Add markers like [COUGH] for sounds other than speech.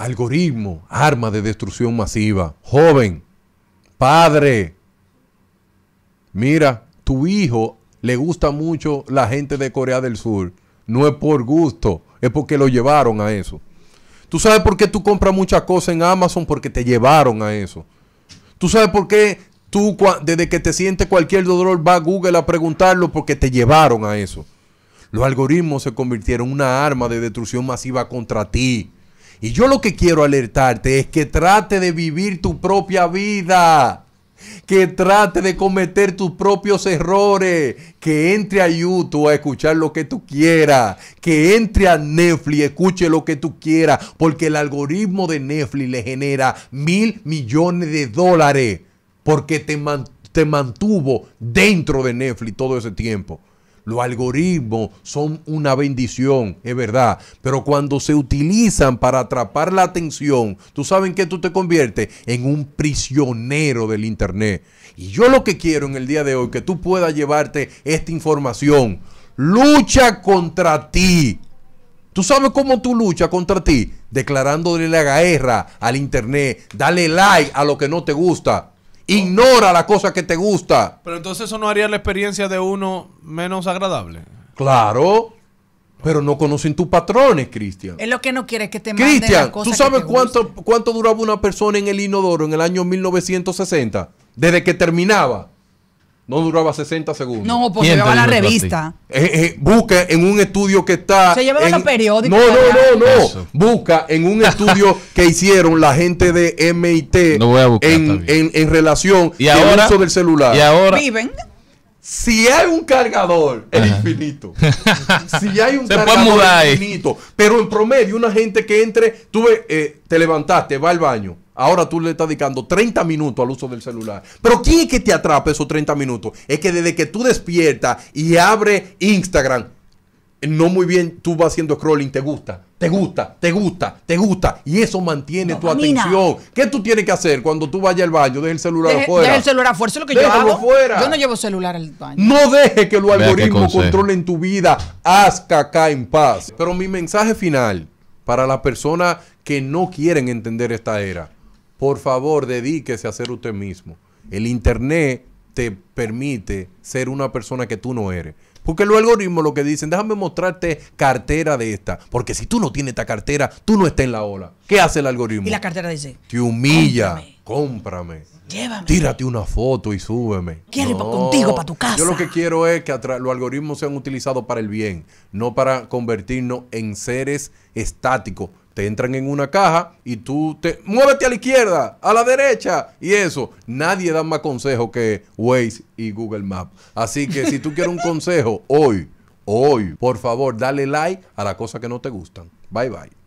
Algoritmo, arma de destrucción masiva. Joven, padre, mira, tu hijo le gusta mucho la gente de Corea del Sur. No es por gusto, es porque lo llevaron a eso. Tú sabes por qué tú compras muchas cosas en Amazon, porque te llevaron a eso. Tú sabes por qué tú, desde que te sientes cualquier dolor, va a Google a preguntarlo, porque te llevaron a eso. Los algoritmos se convirtieron en una arma de destrucción masiva contra ti. Y yo lo que quiero alertarte es que trate de vivir tu propia vida. Que trate de cometer tus propios errores. Que entre a YouTube a escuchar lo que tú quieras. Que entre a Netflix y escuche lo que tú quieras. Porque el algoritmo de Netflix le genera mil millones de dólares. Porque te, te mantuvo dentro de Netflix todo ese tiempo. Los algoritmos son una bendición, es verdad, pero cuando se utilizan para atrapar la atención, tú sabes que tú te conviertes en un prisionero del Internet. Y yo lo que quiero en el día de hoy, que tú puedas llevarte esta información. Lucha contra ti. ¿Tú sabes cómo tú luchas contra ti? Declarándole la guerra al Internet. Dale like a lo que no te gusta. Ignora la cosa que te gusta. Pero entonces eso no haría la experiencia de uno menos agradable. Claro. Pero no conocen tus patrones, Cristian. Es lo que no quiere que te Cristian, ¿tú sabes cuánto, cuánto duraba una persona en el inodoro en el año 1960? Desde que terminaba no duraba 60 segundos. No, pues llevaba la revista. Eh, eh, busca en un estudio que está. Se llevaba en... los periódicos. No, no, no, no. Busca en un estudio [LAUGHS] que hicieron la gente de MIT en, relación al uso del celular. Y ahora. Viven. Si hay un cargador, el infinito. [LAUGHS] Si hay un cargador, infinito. Pero en promedio, una gente que entre, tú eh, te levantaste, va al baño Ahora tú le estás dedicando 30 minutos al uso del celular. Pero ¿quién es que te atrapa esos 30 minutos? Es que desde que tú despiertas y abres Instagram, no muy bien, tú vas haciendo scrolling, te gusta, te gusta, te gusta, te gusta. Y eso mantiene tu atención. ¿Qué tú tienes que hacer cuando tú vayas al baño? Deja el celular afuera. Deja el celular afuera, es lo que yo Yo no llevo celular al baño. No deje que los algoritmos controlen tu vida. Haz caca en paz. Pero mi mensaje final para las personas que no quieren entender esta era por favor, dedíquese a ser usted mismo. El Internet te permite ser una persona que tú no eres. Porque los algoritmos lo que dicen, déjame mostrarte cartera de esta. Porque si tú no tienes esta cartera, tú no estás en la ola. ¿Qué hace el algoritmo? Y la cartera dice: Te humilla. Cómprame. llévame. Tírate una foto y súbeme. Quiero ir contigo para tu casa. Yo lo que quiero es que los algoritmos sean utilizados para el bien, no para convertirnos en seres estáticos te entran en una caja y tú te muévete a la izquierda, a la derecha y eso. Nadie da más consejo que Waze y Google Maps. Así que si tú quieres un consejo hoy, hoy, por favor, dale like a las cosas que no te gustan. Bye bye.